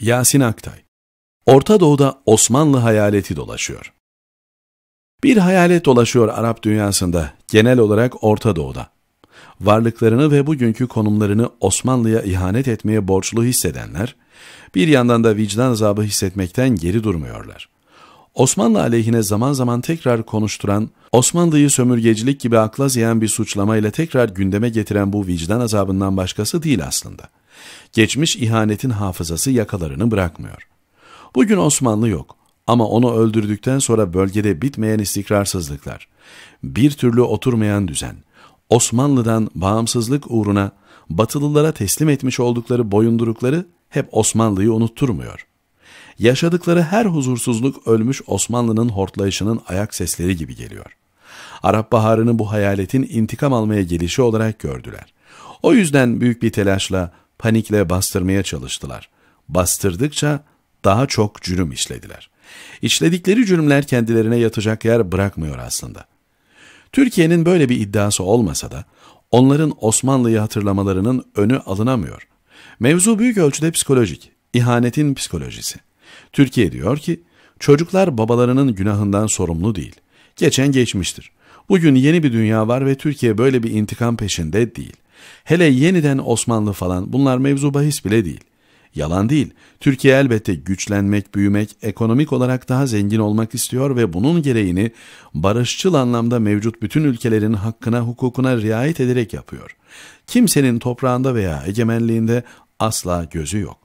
Yasin Aktay Orta Doğu'da Osmanlı hayaleti dolaşıyor. Bir hayalet dolaşıyor Arap dünyasında, genel olarak Orta Doğu'da. Varlıklarını ve bugünkü konumlarını Osmanlı'ya ihanet etmeye borçlu hissedenler, bir yandan da vicdan azabı hissetmekten geri durmuyorlar. Osmanlı aleyhine zaman zaman tekrar konuşturan, Osmanlı'yı sömürgecilik gibi akla ziyan bir suçlamayla tekrar gündeme getiren bu vicdan azabından başkası değil aslında.'' Geçmiş ihanetin hafızası yakalarını bırakmıyor. Bugün Osmanlı yok ama onu öldürdükten sonra bölgede bitmeyen istikrarsızlıklar, bir türlü oturmayan düzen, Osmanlı'dan bağımsızlık uğruna Batılılara teslim etmiş oldukları boyundurukları hep Osmanlı'yı unutturmuyor. Yaşadıkları her huzursuzluk ölmüş Osmanlı'nın hortlayışının ayak sesleri gibi geliyor. Arap Baharı'nı bu hayaletin intikam almaya gelişi olarak gördüler. O yüzden büyük bir telaşla panikle bastırmaya çalıştılar. Bastırdıkça daha çok cürüm işlediler. İşledikleri cürümler kendilerine yatacak yer bırakmıyor aslında. Türkiye'nin böyle bir iddiası olmasa da onların Osmanlı'yı hatırlamalarının önü alınamıyor. Mevzu büyük ölçüde psikolojik, ihanetin psikolojisi. Türkiye diyor ki, çocuklar babalarının günahından sorumlu değil. Geçen geçmiştir. Bugün yeni bir dünya var ve Türkiye böyle bir intikam peşinde değil. Hele yeniden Osmanlı falan bunlar mevzu bahis bile değil. Yalan değil. Türkiye elbette güçlenmek, büyümek, ekonomik olarak daha zengin olmak istiyor ve bunun gereğini barışçıl anlamda mevcut bütün ülkelerin hakkına, hukukuna riayet ederek yapıyor. Kimsenin toprağında veya egemenliğinde asla gözü yok.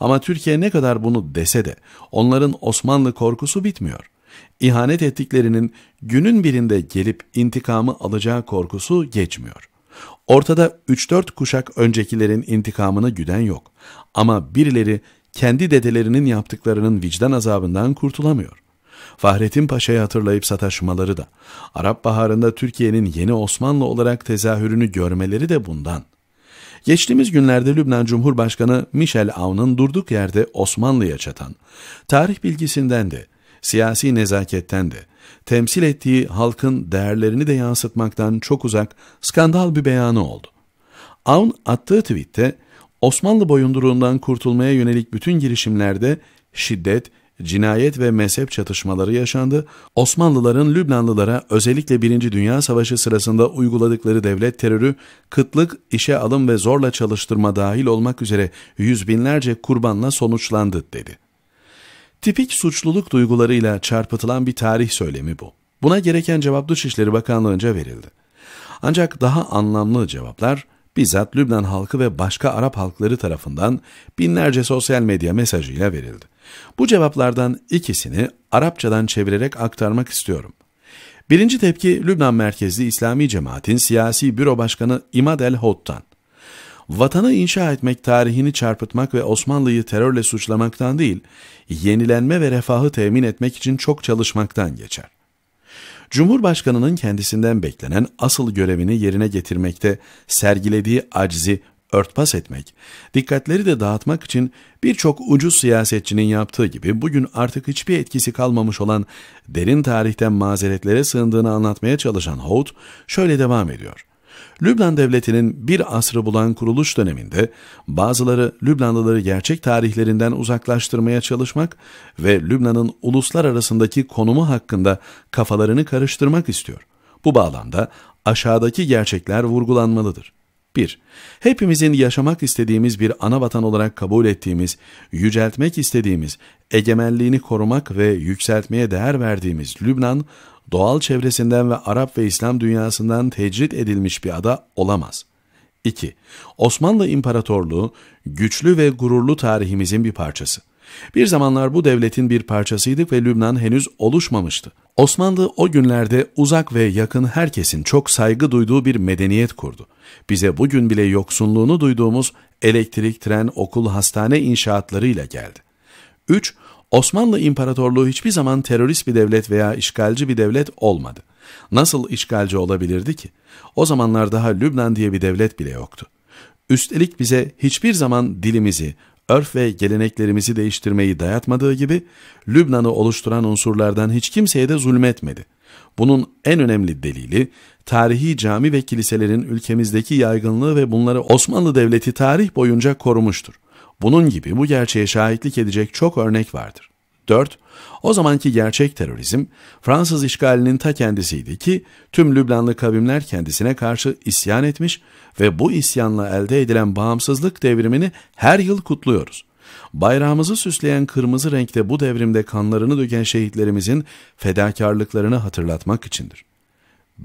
Ama Türkiye ne kadar bunu dese de onların Osmanlı korkusu bitmiyor. İhanet ettiklerinin günün birinde gelip intikamı alacağı korkusu geçmiyor. Ortada 3-4 kuşak öncekilerin intikamını güden yok. Ama birileri kendi dedelerinin yaptıklarının vicdan azabından kurtulamıyor. Fahrettin Paşa'yı hatırlayıp sataşmaları da, Arap Baharı'nda Türkiye'nin yeni Osmanlı olarak tezahürünü görmeleri de bundan. Geçtiğimiz günlerde Lübnan Cumhurbaşkanı Michel Aoun'un durduk yerde Osmanlı'ya çatan, tarih bilgisinden de, siyasi nezaketten de, temsil ettiği halkın değerlerini de yansıtmaktan çok uzak skandal bir beyanı oldu. Aun attığı tweette Osmanlı boyunduruğundan kurtulmaya yönelik bütün girişimlerde şiddet, cinayet ve mezhep çatışmaları yaşandı. Osmanlıların Lübnanlılara özellikle 1. Dünya Savaşı sırasında uyguladıkları devlet terörü, kıtlık, işe alım ve zorla çalıştırma dahil olmak üzere yüz binlerce kurbanla sonuçlandı dedi. Tipik suçluluk duygularıyla çarpıtılan bir tarih söylemi bu. Buna gereken cevap Dışişleri Bakanlığı'nca verildi. Ancak daha anlamlı cevaplar bizzat Lübnan halkı ve başka Arap halkları tarafından binlerce sosyal medya mesajıyla verildi. Bu cevaplardan ikisini Arapçadan çevirerek aktarmak istiyorum. Birinci tepki Lübnan merkezli İslami cemaatin siyasi büro başkanı İmad el Hot'tan vatanı inşa etmek, tarihini çarpıtmak ve Osmanlı'yı terörle suçlamaktan değil, yenilenme ve refahı temin etmek için çok çalışmaktan geçer. Cumhurbaşkanının kendisinden beklenen asıl görevini yerine getirmekte sergilediği acizi örtbas etmek, dikkatleri de dağıtmak için birçok ucuz siyasetçinin yaptığı gibi bugün artık hiçbir etkisi kalmamış olan derin tarihten mazeretlere sığındığını anlatmaya çalışan Hout şöyle devam ediyor. Lübnan Devleti'nin bir asrı bulan kuruluş döneminde bazıları Lübnanlıları gerçek tarihlerinden uzaklaştırmaya çalışmak ve Lübnan'ın uluslar arasındaki konumu hakkında kafalarını karıştırmak istiyor. Bu bağlamda aşağıdaki gerçekler vurgulanmalıdır. 1. Hepimizin yaşamak istediğimiz bir ana vatan olarak kabul ettiğimiz, yüceltmek istediğimiz, egemenliğini korumak ve yükseltmeye değer verdiğimiz Lübnan, doğal çevresinden ve Arap ve İslam dünyasından tecrit edilmiş bir ada olamaz. 2. Osmanlı İmparatorluğu güçlü ve gururlu tarihimizin bir parçası. Bir zamanlar bu devletin bir parçasıydık ve Lübnan henüz oluşmamıştı. Osmanlı o günlerde uzak ve yakın herkesin çok saygı duyduğu bir medeniyet kurdu. Bize bugün bile yoksunluğunu duyduğumuz elektrik, tren, okul, hastane inşaatlarıyla geldi. 3. Osmanlı İmparatorluğu hiçbir zaman terörist bir devlet veya işgalci bir devlet olmadı. Nasıl işgalci olabilirdi ki? O zamanlar daha Lübnan diye bir devlet bile yoktu. Üstelik bize hiçbir zaman dilimizi, örf ve geleneklerimizi değiştirmeyi dayatmadığı gibi Lübnan'ı oluşturan unsurlardan hiç kimseye de zulmetmedi. Bunun en önemli delili tarihi cami ve kiliselerin ülkemizdeki yaygınlığı ve bunları Osmanlı Devleti tarih boyunca korumuştur. Bunun gibi bu gerçeğe şahitlik edecek çok örnek vardır. 4. O zamanki gerçek terörizm Fransız işgalinin ta kendisiydi ki tüm Lübnanlı kabimler kendisine karşı isyan etmiş ve bu isyanla elde edilen bağımsızlık devrimini her yıl kutluyoruz. Bayrağımızı süsleyen kırmızı renkte bu devrimde kanlarını döken şehitlerimizin fedakarlıklarını hatırlatmak içindir.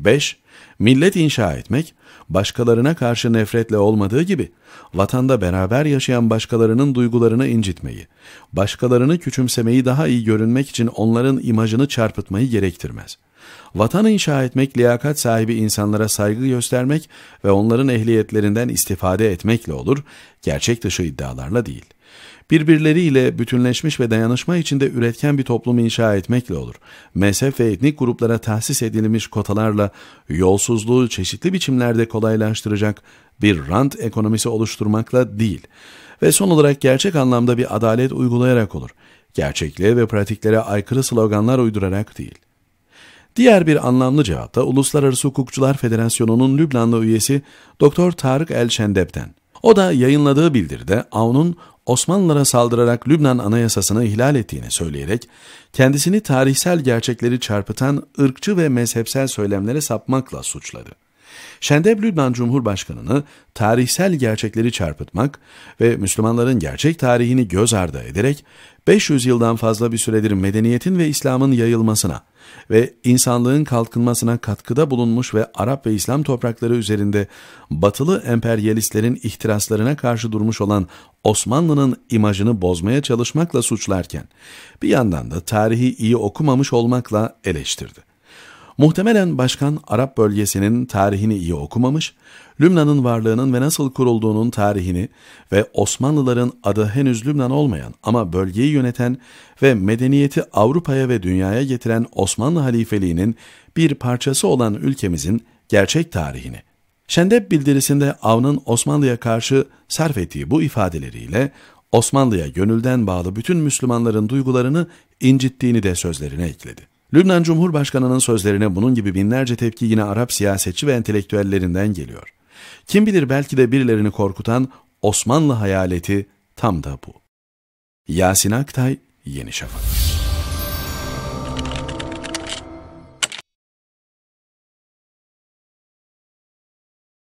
5. Millet inşa etmek, başkalarına karşı nefretle olmadığı gibi, vatanda beraber yaşayan başkalarının duygularını incitmeyi, başkalarını küçümsemeyi daha iyi görünmek için onların imajını çarpıtmayı gerektirmez. Vatan inşa etmek, liyakat sahibi insanlara saygı göstermek ve onların ehliyetlerinden istifade etmekle olur, gerçek dışı iddialarla değil birbirleriyle bütünleşmiş ve dayanışma içinde üretken bir toplum inşa etmekle olur. Mezhep ve etnik gruplara tahsis edilmiş kotalarla yolsuzluğu çeşitli biçimlerde kolaylaştıracak bir rant ekonomisi oluşturmakla değil ve son olarak gerçek anlamda bir adalet uygulayarak olur. Gerçekliğe ve pratiklere aykırı sloganlar uydurarak değil. Diğer bir anlamlı cevap da Uluslararası Hukukçular Federasyonu'nun Lübnanlı üyesi Doktor Tarık El Şendep'ten. O da yayınladığı bildiride avnun Osmanlılara saldırarak Lübnan Anayasası'nı ihlal ettiğini söyleyerek kendisini tarihsel gerçekleri çarpıtan ırkçı ve mezhepsel söylemlere sapmakla suçladı. Şendeb Lübnan Cumhurbaşkanı'nı tarihsel gerçekleri çarpıtmak ve Müslümanların gerçek tarihini göz ardı ederek 500 yıldan fazla bir süredir medeniyetin ve İslam'ın yayılmasına ve insanlığın kalkınmasına katkıda bulunmuş ve Arap ve İslam toprakları üzerinde batılı emperyalistlerin ihtiraslarına karşı durmuş olan Osmanlı'nın imajını bozmaya çalışmakla suçlarken bir yandan da tarihi iyi okumamış olmakla eleştirdi. Muhtemelen başkan Arap bölgesinin tarihini iyi okumamış, Lübnan'ın varlığının ve nasıl kurulduğunun tarihini ve Osmanlıların adı henüz Lübnan olmayan ama bölgeyi yöneten ve medeniyeti Avrupa'ya ve dünyaya getiren Osmanlı halifeliğinin bir parçası olan ülkemizin gerçek tarihini. Şendep bildirisinde Avn'ın Osmanlı'ya karşı sarf ettiği bu ifadeleriyle Osmanlı'ya gönülden bağlı bütün Müslümanların duygularını incittiğini de sözlerine ekledi. Lübnan Cumhurbaşkanı'nın sözlerine bunun gibi binlerce tepki yine Arap siyasetçi ve entelektüellerinden geliyor. Kim bilir belki de birilerini korkutan Osmanlı hayaleti tam da bu. Yasin Aktay, Yeni Şafak